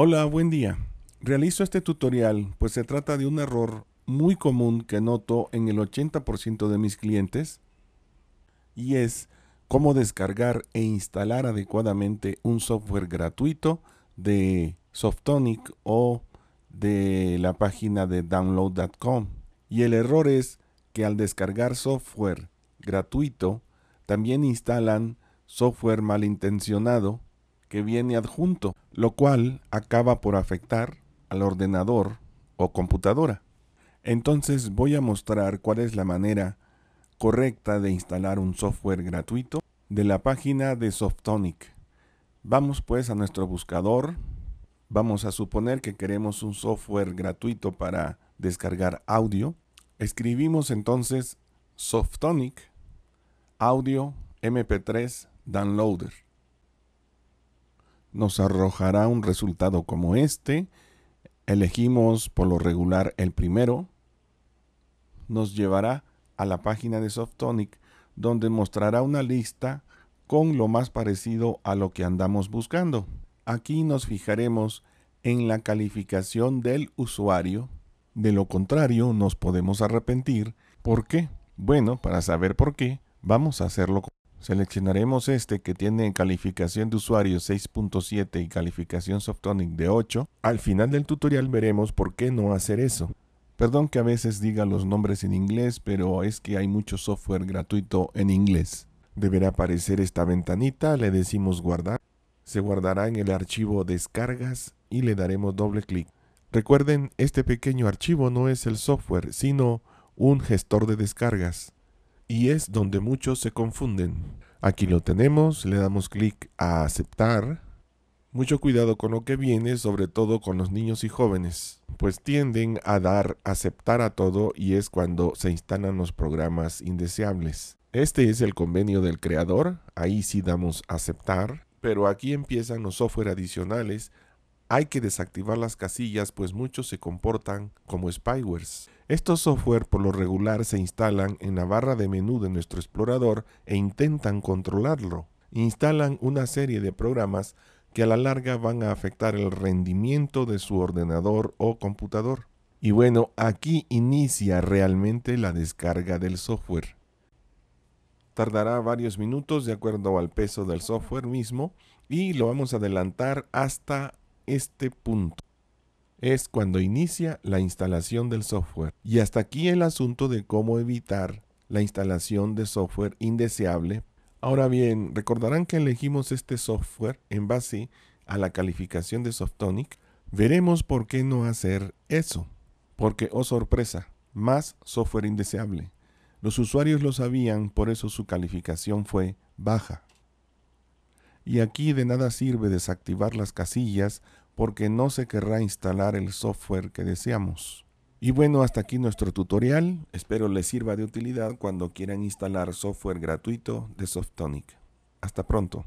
Hola, buen día. Realizo este tutorial pues se trata de un error muy común que noto en el 80% de mis clientes y es cómo descargar e instalar adecuadamente un software gratuito de Softonic o de la página de download.com. Y el error es que al descargar software gratuito también instalan software malintencionado que viene adjunto, lo cual acaba por afectar al ordenador o computadora. Entonces voy a mostrar cuál es la manera correcta de instalar un software gratuito de la página de Softonic. Vamos pues a nuestro buscador. Vamos a suponer que queremos un software gratuito para descargar audio. Escribimos entonces Softonic Audio MP3 Downloader nos arrojará un resultado como este. Elegimos por lo regular el primero. Nos llevará a la página de Softonic donde mostrará una lista con lo más parecido a lo que andamos buscando. Aquí nos fijaremos en la calificación del usuario. De lo contrario, nos podemos arrepentir. ¿Por qué? Bueno, para saber por qué, vamos a hacerlo. Seleccionaremos este que tiene calificación de usuario 6.7 y calificación Softonic de 8. Al final del tutorial veremos por qué no hacer eso. Perdón que a veces diga los nombres en inglés, pero es que hay mucho software gratuito en inglés. Deberá aparecer esta ventanita, le decimos guardar. Se guardará en el archivo descargas y le daremos doble clic. Recuerden, este pequeño archivo no es el software, sino un gestor de descargas y es donde muchos se confunden. Aquí lo tenemos, le damos clic a aceptar. Mucho cuidado con lo que viene, sobre todo con los niños y jóvenes, pues tienden a dar aceptar a todo y es cuando se instalan los programas indeseables. Este es el convenio del creador, ahí sí damos aceptar, pero aquí empiezan los software adicionales hay que desactivar las casillas pues muchos se comportan como spywares. Estos software por lo regular se instalan en la barra de menú de nuestro explorador e intentan controlarlo. Instalan una serie de programas que a la larga van a afectar el rendimiento de su ordenador o computador. Y bueno, aquí inicia realmente la descarga del software. Tardará varios minutos de acuerdo al peso del software mismo y lo vamos a adelantar hasta este punto es cuando inicia la instalación del software. Y hasta aquí el asunto de cómo evitar la instalación de software indeseable. Ahora bien, recordarán que elegimos este software en base a la calificación de Softonic. Veremos por qué no hacer eso. Porque, oh sorpresa, más software indeseable. Los usuarios lo sabían, por eso su calificación fue baja. Y aquí de nada sirve desactivar las casillas porque no se querrá instalar el software que deseamos. Y bueno, hasta aquí nuestro tutorial. Espero les sirva de utilidad cuando quieran instalar software gratuito de Softonic. Hasta pronto.